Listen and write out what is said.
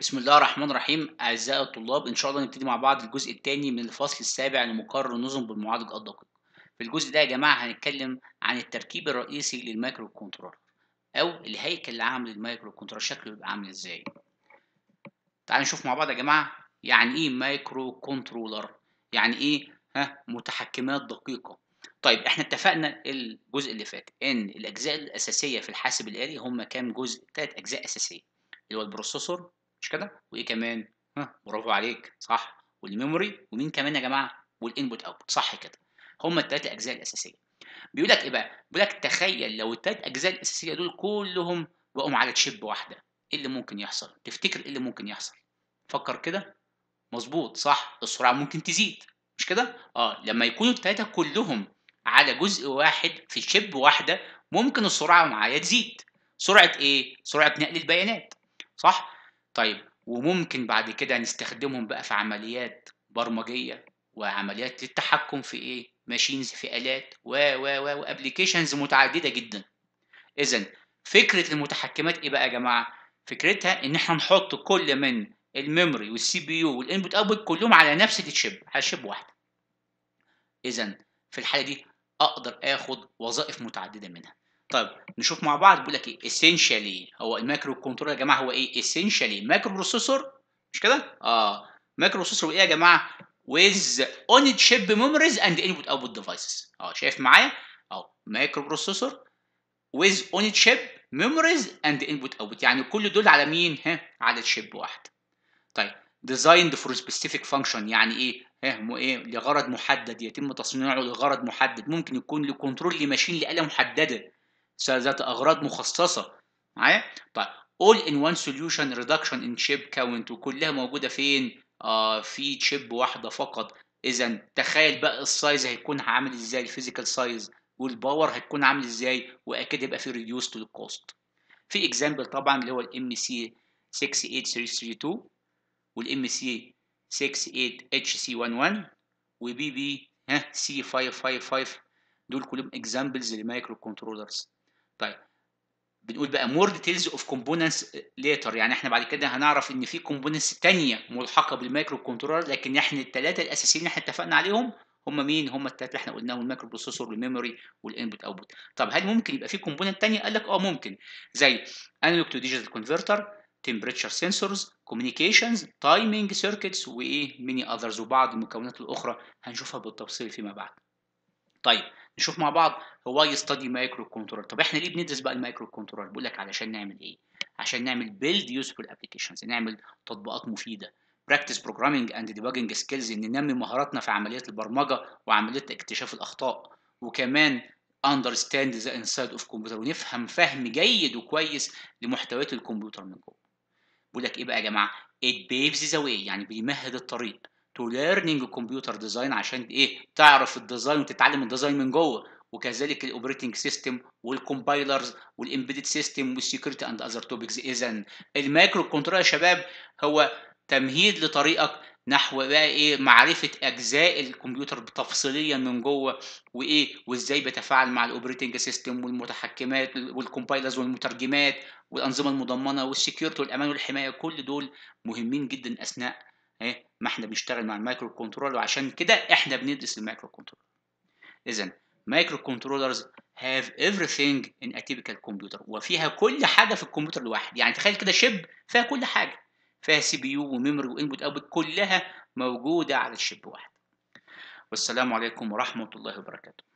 بسم الله الرحمن الرحيم أعزائي الطلاب إن شاء الله نبتدي مع بعض الجزء الثاني من الفصل السابع لمقرر النظم بالمعالج الدقيق في الجزء ده يا جماعة هنتكلم عن التركيب الرئيسي للمايكرو كنترول أو الهيكل العام للمايكرو كنترول شكله بيبقى عامل إزاي تعالوا نشوف مع بعض يا جماعة يعني إيه مايكرو كنترولر يعني إيه ها متحكمات دقيقة طيب احنا اتفقنا الجزء اللي فات ان الاجزاء الاساسيه في الحاسب الالي هم كام جزء ثلاث اجزاء اساسيه اللي هو البروسيسور مش كده وايه كمان ها برافو عليك صح والميموري ومين كمان يا جماعه والانبوت اوت صح كده هما الثلاث اجزاء الاساسيه بيقول لك ايه بقى بيقول لك تخيل لو الثلاث اجزاء الاساسيه دول كلهم بقوا على تشيب واحده ايه اللي ممكن يحصل تفتكر ايه اللي ممكن يحصل فكر كده مظبوط صح السرعه ممكن تزيد مش كده اه لما يكونوا الثلاثه كلهم على جزء واحد في شيب واحده ممكن السرعه معايا تزيد سرعه ايه سرعه نقل البيانات صح طيب وممكن بعد كده نستخدمهم بقى في عمليات برمجية وعمليات للتحكم في ايه ماشينز في آلات و و و وابليكيشنز متعددة جدا اذا فكرة المتحكمات ايه بقى يا جماعة فكرتها ان احنا نحط كل من الميموري والسي بي يو والانبوت اوت كلهم على نفس الشيب على شيب واحدة اذا في الحالة دي اقدر اخد وظائف متعددة منها طيب نشوف مع بعض بيقول لك ايه essentially هو المايكرو كنترول يا جماعه هو ايه essentially مايكرو بروسيسور مش كده اه مايكرو بروسيسور وايه يا جماعه ويز اون تشيب ميموريز اند انبوت اوت ديفايسز اه شايف معايا اهو مايكرو بروسيسور ويز اون تشيب ميموريز اند انبوت اوت يعني كل دول على مين ها على تشيب واحد طيب ديزايند فور سبيسيفيك فانكشن يعني ايه ها ايه لغرض محدد يتم تصنيعه لغرض محدد ممكن يكون لكنترول لماشين لآلة محدده ذات اغراض مخصصه معايا طيب اول ان وان سوليوشن ريدكشن ان شيب كاونت وكلها موجوده فين آه في شيب واحده فقط اذا تخيل بقى السايز هيكون عامل ازاي الفيزيكال سايز والباور هتكون عامل ازاي واكيد هيبقى في ريديوس للكوست في اكزامبل طبعا اللي هو الام سي 68332 والام سي 68 اتش سي 11 وبي بي ها سي 555 دول كلهم اكزامبلز لمايكرو كنترولرز طيب بنقول بقى مور ديتيلز اوف كومبوننتس ليتر يعني احنا بعد كده هنعرف ان في كومبوننتس ثانيه ملحقه بالمايكرو كنترولر لكن احنا الثلاثه الاساسيين اللي احنا اتفقنا عليهم هم مين هم الثلاثه اللي احنا قلناهم المايكرو بروسيسور والميموري والانبوت اوتبوت طب هل ممكن يبقى في كومبوننت ثانيه قال لك اه ممكن زي انالوج تو ديجيتال كونفرتر تمبريتشر سنسورز كوميونيكيشنز تايمينج سيركتس وايه ميني اذرز وبعض المكونات الاخرى هنشوفها بالتفصيل فيما بعد طيب نشوف مع بعض هو يستدي مايكرو كنترول طب احنا ليه بندرس بقى المايكرو كنترول بقول لك علشان نعمل ايه عشان نعمل بيلد يوزفل ابلكيشنز نعمل تطبيقات مفيده براكتس بروجرامينج اند ديباجنج سكيلز ان ننمي مهاراتنا في عمليه البرمجه وعمليه اكتشاف الاخطاء وكمان understand the inside of computer ونفهم فهم جيد وكويس لمحتويات الكمبيوتر من جوه بقول لك ايه بقى يا جماعه it paves the way يعني بيمهد الطريق تو ليرنينج كمبيوتر ديزاين عشان ايه تعرف الديزاين وتتعلم الديزاين من جوه وكذلك الاوبريتنج سيستم والكومبايلرز والامبيدد سيستم والسكيورتي اند اذر توبكس اذا المايكرو كنترول يا شباب هو تمهيد لطريقك نحو بقى ايه معرفه اجزاء الكمبيوتر تفصيليا من جوه وايه وازاي بيتفاعل مع الاوبريتنج سيستم والمتحكمات والكومبايلرز والمترجمات والانظمه المضمنه والسكيورتي والامان والحمايه كل دول مهمين جدا اثناء ايه ما احنا بنشتغل مع المايكرو كنترولر وعشان كده احنا بندرس المايكرو كنترولر اذا مايكرو كنترولرز هاف everything ان ا تيبيكال كمبيوتر وفيها كل حاجه في الكمبيوتر الواحد يعني تخيل كده شيب فيها كل حاجه فيها سي بي يو وميموري وانبوت اوت كلها موجوده على الشيب واحد والسلام عليكم ورحمه الله وبركاته